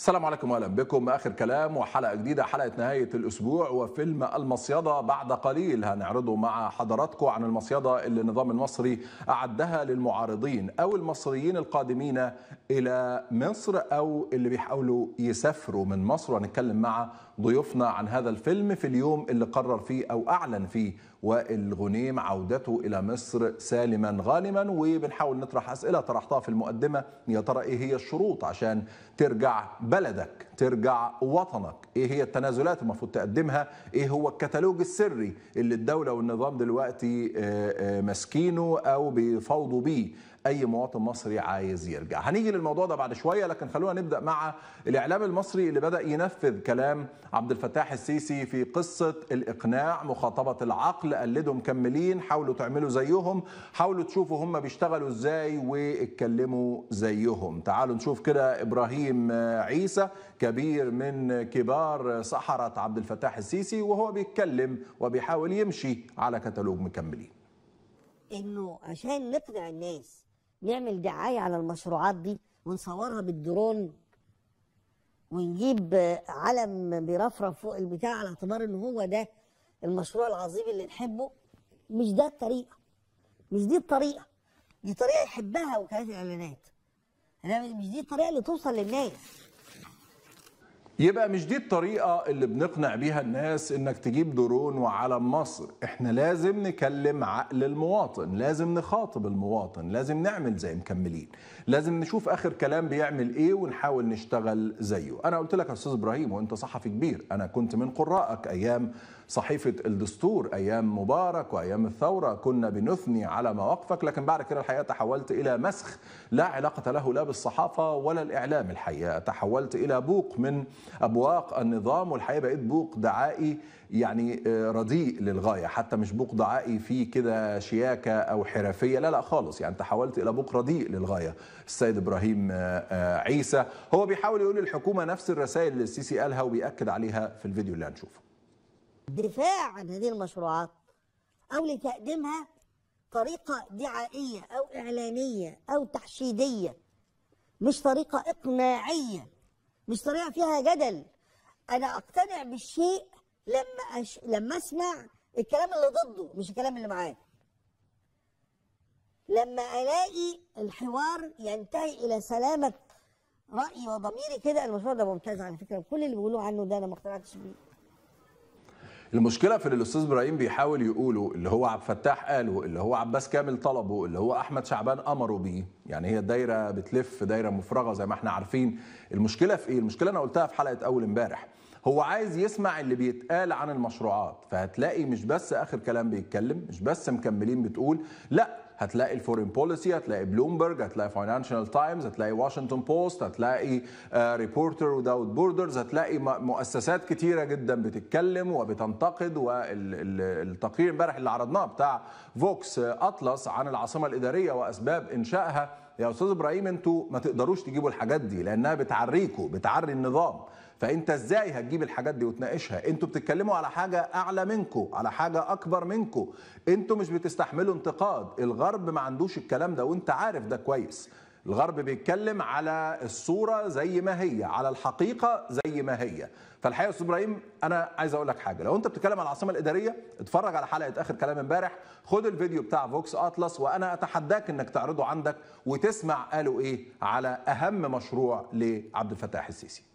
السلام عليكم واهلا بكم اخر كلام وحلقه جديده حلقه نهايه الاسبوع وفيلم المصيده بعد قليل هنعرضه مع حضراتكم عن المصيده اللي النظام المصري اعدها للمعارضين او المصريين القادمين الى مصر او اللي بيحاولوا يسافروا من مصر وهنتكلم مع ضيوفنا عن هذا الفيلم في اليوم اللي قرر فيه او اعلن فيه وائل غنيم عودته الى مصر سالما غانما وبنحاول نطرح اسئله طرحتها في المقدمه يا ترى ايه هي الشروط عشان ترجع بلدك ترجع وطنك ايه هي التنازلات المفروض تقدمها ايه هو الكتالوج السري اللي الدولة والنظام دلوقتي آه، آه، ماسكينه او بيفاوضوا بيه اي مواطن مصري عايز يرجع هنيجي للموضوع ده بعد شويه لكن خلونا نبدا مع الاعلام المصري اللي بدا ينفذ كلام عبد الفتاح السيسي في قصه الاقناع مخاطبه العقل قلدوا مكملين حاولوا تعملوا زيهم حاولوا تشوفوا هم بيشتغلوا ازاي واتكلموا زيهم تعالوا نشوف كده ابراهيم عيسى كبير من كبار سحره عبد الفتاح السيسي وهو بيتكلم وبيحاول يمشي على كتالوج مكملين انه عشان نقنع الناس نعمل دعاية على المشروعات دي ونصورها بالدرون ونجيب علم بيرفرف فوق البتاع على اعتبار ان هو ده المشروع العظيم اللي نحبه مش ده الطريقه مش دي الطريقه دي طريقه يحبها وكالات الاعلانات يعني مش دي الطريقه اللي توصل للناس يبقى مش دي الطريقة اللي بنقنع بيها الناس انك تجيب درون وعلم مصر احنا لازم نكلم عقل المواطن لازم نخاطب المواطن لازم نعمل زي مكملين لازم نشوف اخر كلام بيعمل ايه ونحاول نشتغل زيه انا قلت لك يا استاذ ابراهيم وانت صحفي كبير انا كنت من قرائك ايام صحيفة الدستور أيام مبارك وأيام الثورة كنا بنثني على مواقفك لكن بعد كده الحقيقة تحولت إلى مسخ لا علاقة له لا بالصحافة ولا الإعلام الحقيقة تحولت إلى بوق من أبواق النظام والحقيقة بقيت بوق دعائي يعني آه، رديء للغاية حتى مش بوق دعائي فيه كده شياكة أو حرفية لا لا خالص يعني تحولت إلى بوق رديء للغاية السيد إبراهيم آه، آه، عيسى هو بيحاول يقول للحكومة نفس الرسائل اللي السيسي قالها وبيأكد عليها في الفيديو اللي هنشوفه الدفاع عن هذه المشروعات أو لتقديمها طريقة دعائية أو إعلانية أو تحشيدية مش طريقة إقناعية مش مستمع فيها جدل انا اقتنع بالشيء لما أش... لما اسمع الكلام اللي ضده مش الكلام اللي معاه لما الاقي الحوار ينتهي الى سلامه رايي وضميري كده المشروع ده ممتاز على فكره كل اللي بيقولوا عنه ده انا ما اقتنعتش بيه المشكله في اللي الاستاذ ابراهيم بيحاول يقوله اللي هو عبد الفتاح قاله اللي هو عباس كامل طلبه اللي هو احمد شعبان امره بيه يعني هي دايره بتلف دايره مفرغه زي ما احنا عارفين المشكله في ايه المشكله انا قلتها في حلقه اول امبارح هو عايز يسمع اللي بيتقال عن المشروعات فهتلاقي مش بس اخر كلام بيتكلم مش بس مكملين بتقول لا هتلاقي الفورين بوليسي هتلاقي بلومبرج هتلاقي فاينانشال تايمز هتلاقي واشنطن بوست هتلاقي ريبورتر وداوت بوردرز هتلاقي مؤسسات كتيره جدا بتتكلم وبتنتقد والتقرير امبارح اللي عرضناه بتاع فوكس اطلس آه، عن العاصمه الاداريه واسباب انشائها يا استاذ ابراهيم انتوا ما تقدروش تجيبوا الحاجات دي لانها بتعريكوا بتعري النظام فانت ازاي هتجيب الحاجات دي وتناقشها انتوا بتتكلموا على حاجه اعلى منكوا على حاجه اكبر منكوا انتوا مش بتستحملوا انتقاد الغرب ما عندوش الكلام ده وانت عارف ده كويس الغرب بيتكلم على الصوره زي ما هي على الحقيقه زي ما هي فالحقيقه استاذ ابراهيم انا عايز اقول لك حاجه لو انت بتتكلم على العاصمه الاداريه اتفرج على حلقه اخر كلام امبارح خد الفيديو بتاع فوكس اطلس وانا اتحداك انك تعرضه عندك وتسمع قالوا ايه على اهم مشروع لعبد الفتاح السيسي